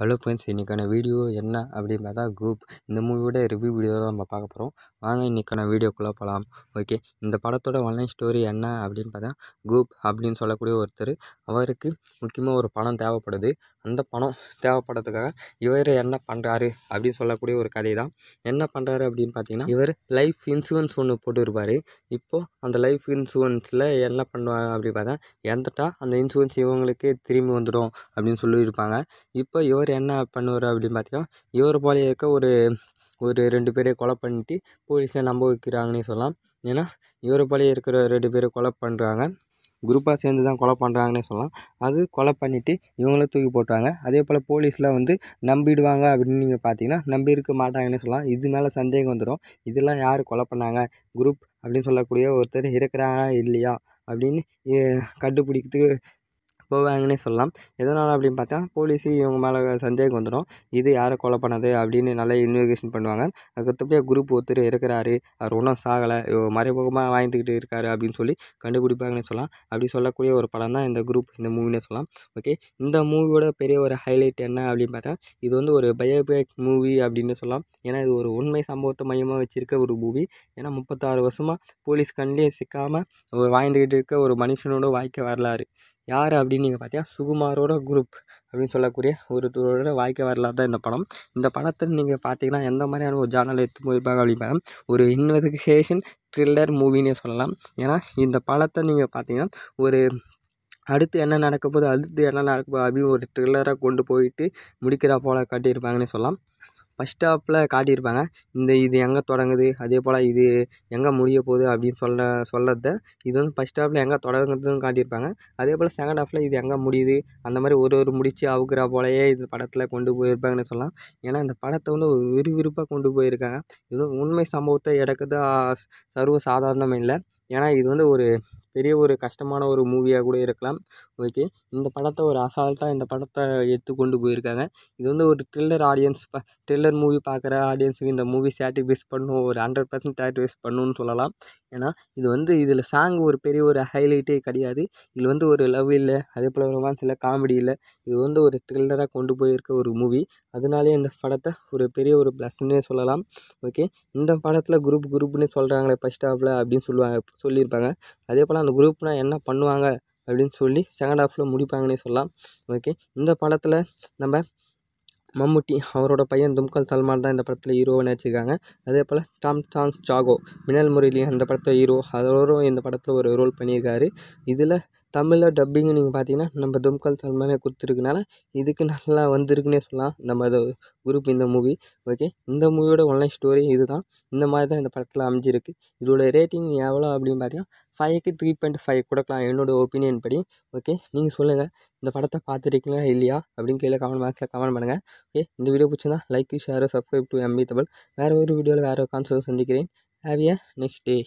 hello friends இன்றைக்கான video என்ன அப்படின்னு பார்த்தா குரூப் இந்த மூவியோட ரிவ்யூ வீடியோ தான் நம்ம பார்க்க போகிறோம் வாங்க இன்றைக்கான வீடியோக்குள்ளே போகலாம் ஓகே இந்த படத்தோட ஆன்லைன் ஸ்டோரி என்ன அப்படின்னு பார்த்தா குரூப் அப்படின்னு சொல்லக்கூடிய ஒருத்தர் அவருக்கு முக்கியமாக ஒரு பணம் தேவைப்படுது அந்த பணம் தேவைப்படுறதுக்காக இவர் என்ன பண்ணுறாரு அப்படின்னு சொல்லக்கூடிய ஒரு கதை தான் என்ன பண்ணுறாரு அப்படின்னு பார்த்தீங்கன்னா இவர் லைஃப் இன்சூரன்ஸ் ஒன்று போட்டுருப்பார் இப்போது அந்த லைஃப் இன்சூரன்ஸில் என்ன பண்ணுவாங்க அப்படின்னு பார்த்தா எந்தட்டா அந்த இன்சூரன்ஸ் இவங்களுக்கே திரும்பி வந்துடும் அப்படின்னு சொல்லியிருப்பாங்க இப்போ இவர் அவர் என்ன பண்ணுவார் அப்படின்னு பார்த்தீங்கன்னா இவர் போல இருக்க ஒரு ஒரு ரெண்டு பேரை கொலை பண்ணிட்டு போலீஸில் நம்ப வைக்கிறாங்கன்னே சொல்லலாம் ஏன்னா இவர் போல இருக்கிற ரெண்டு பேரை கொலை பண்ணுறாங்க குரூப்பாக சேர்ந்து தான் கொலை பண்ணுறாங்கன்னே சொல்லலாம் அது கொலை பண்ணிவிட்டு இவங்களும் தூக்கி போட்டாங்க அதே போல் போலீஸில் வந்து நம்பிடுவாங்க அப்படின்னு நீங்கள் பார்த்தீங்கன்னா நம்பி இருக்க மாட்டாங்கன்னு சொல்லலாம் இது மேலே சந்தேகம் வந்துடும் இதெல்லாம் யார் கொலை பண்ணாங்க குரூப் அப்படின்னு சொல்லக்கூடிய ஒருத்தர் இருக்கிறாங்களா இல்லையா அப்படின்னு கண்டுபிடிக்கிறதுக்கு போவாங்கன்னே சொல்லலாம் எதனால் அப்படின்னு பார்த்தா போலீஸு இவங்க மேலே சந்தேகம் வந்துடும் இது யாரை கொலை பண்ணது அப்படின்னு நல்லா இன்வெஸ்டிகேஷன் பண்ணுவாங்க அதுக்கடுத்தபடியாக குரூப் ஒருத்தர் இருக்கிறாரு அவர் ஒன்றும் சாகலை மறைமுகமாக வாங்கிக்கிட்டு இருக்காரு அப்படின்னு சொல்லி கண்டுபிடிப்பாங்கன்னு சொல்லலாம் அப்படி சொல்லக்கூடிய ஒரு படம் தான் இந்த குரூப் இந்த மூவினே சொல்லலாம் ஓகே இந்த மூவியோட பெரிய ஒரு ஹைலைட் என்ன அப்படின்னு பார்த்தா இது வந்து ஒரு பயோபேக் மூவி அப்படின்னு சொல்லலாம் ஏன்னா இது ஒரு உண்மை சம்பவத்தை மையமாக வச்சுருக்க ஒரு மூவி ஏன்னா முப்பத்தாறு வருஷமாக போலீஸ் கண்ணிலேயே சிக்காமல் வாழ்ந்துக்கிட்டு இருக்க ஒரு மனுஷனோட வாய்க்க வரலாறு யார் அப்படின்னு நீங்கள் பார்த்தீங்கன்னா சுகுமாரோட குரூப் அப்படின்னு சொல்லக்கூடிய தூரோட வாழ்க்கை வரலாறு தான் இந்த படம் இந்த படத்தை நீங்கள் பார்த்தீங்கன்னா எந்த மாதிரியான ஒரு ஜானல் எடுத்து போயிருப்பாங்க அப்படின்னு ஒரு இன்வெஸ்டிகேஷன் த்ரில்லர் மூவின்னே சொல்லலாம் ஏன்னா இந்த படத்தை நீங்கள் பார்த்தீங்கன்னா ஒரு அடுத்து என்ன நடக்க போது அடுத்து என்ன நடக்க போது அப்படின்னு ஒரு த்ரில்லராக கொண்டு போயிட்டு முடிக்கிறா போல காட்டியிருப்பாங்கன்னு சொல்லலாம் ஃபஸ்ட் ஸ்டாப்பில் காட்டியிருப்பாங்க இந்த இது எங்கே தொடங்குது அதே போல் இது எங்கே முடிய போகுது அப்படின்னு சொல்ல சொல்கிறத இது வந்து ஃபஸ்ட் ஸ்டாப்பில் எங்கே தொடங்குதுன்னு காட்டியிருப்பாங்க அதே போல் செகண்ட் ஹாஃபில் இது எங்கே முடியுது அந்த மாதிரி ஒரு ஒரு முடிச்சு அவுக்குறா போலயே இந்த படத்தில் கொண்டு போயிருப்பாங்கன்னு சொல்லலாம் ஏன்னா இந்த படத்தை வந்து ஒரு விறுவிறுப்பாக கொண்டு போயிருக்காங்க இது உண்மை சம்பவத்தை எடுக்கிறது சர்வ சாதாரணமே இல்லை ஏன்னா இது வந்து ஒரு பெரிய ஒரு கஷ்டமான ஒரு மூவியாக கூட இருக்கலாம் ஓகே இந்த படத்தை ஒரு அசால்ட்டாக இந்த படத்தை எடுத்து கொண்டு போயிருக்காங்க இது வந்து ஒரு த்ரில்லர் ஆடியன்ஸ் த்ரில்லர் மூவி பார்க்குற ஆடியன்ஸுக்கு இந்த மூவி சாட்டிஃபைஸ் பண்ணும் ஒரு ஹண்ட்ரட் பர்சன்ட் சாட்டிஃபைஸ் பண்ணுன்னு சொல்லலாம் ஏன்னா இது வந்து இதில் சாங் ஒரு பெரிய ஒரு ஹைலைட்டே கிடையாது இதில் வந்து ஒரு லவ் இல்லை அதே போல் ரொமான்ஸ் இல்லை காமெடி இல்லை இது வந்து ஒரு த்ரில்லராக கொண்டு போயிருக்க ஒரு மூவி அதனாலே இந்த படத்தை ஒரு பெரிய ஒரு ப்ளஸ்ன்னே சொல்லலாம் ஓகே இந்த படத்தில் குரூப் குரூப்னு சொல்கிறாங்களே ஃபஸ்ட் ஆஃபில் அப்படின்னு சொல்லுவாங்க சொல்லியிருப்பாங்க அதே போல் அந்த குரூப்னால் என்ன பண்ணுவாங்க அப்படின்னு சொல்லி செகண்ட் ஆஃபில் முடிப்பாங்கன்னே சொல்லலாம் ஓகே இந்த படத்தில் நம்ம மம்முட்டி அவரோட பையன் தும்கல் சல்மான் தான் இந்த படத்தில் ஹீரோவை நினச்சிருக்காங்க அதே போல் டாம் டாங் ஜாகோ மினல் முரளி அந்த படத்தில் ஹீரோ அதோடு இந்த படத்தில் ஒரு ரோல் பண்ணியிருக்காரு இதில் தமிழில் டப்பிங்கு நீங்கள் பார்த்தீங்கன்னா நம்ம தும்கால் சல்மானே கொடுத்துருக்கனால இதுக்கு நல்லா வந்திருக்குன்னே சொல்லலாம் நம்ம இது குரூப் இந்த மூவி ஓகே இந்த மூவியோட ஒன்லைன் ஸ்டோரி இது இந்த மாதிரி தான் இந்த படத்தில் அமைஞ்சிருக்கு இதோட ரேட்டிங் எவ்வளோ அப்படின்னு பார்த்தீங்கன்னா ஃபைவ்க்கு த்ரீ பாயிண்ட் ஃபைவ் கொடுக்கலாம் என்னோடய ஒப்பீனியன் படி ஓகே நீங்கள் சொல்லுங்கள் இந்த படத்தை பார்த்துருக்கீங்களா இல்லையா அப்படின்னு கீழே கமெண்ட் பாக்ஸில் கமெண்ட் பண்ணுங்கள் ஓகே இந்த வீடியோ பிடிச்சிருந்தா லைக் ஷேர் சப்ஸ்கிரைப் டு எம்பி தபிள் வேறு ஒரு வீடியோவில் வேறு ஒரு கான்சர்ட் சந்திக்கிறேன் ஹேவியா நெக்ஸ்ட் டே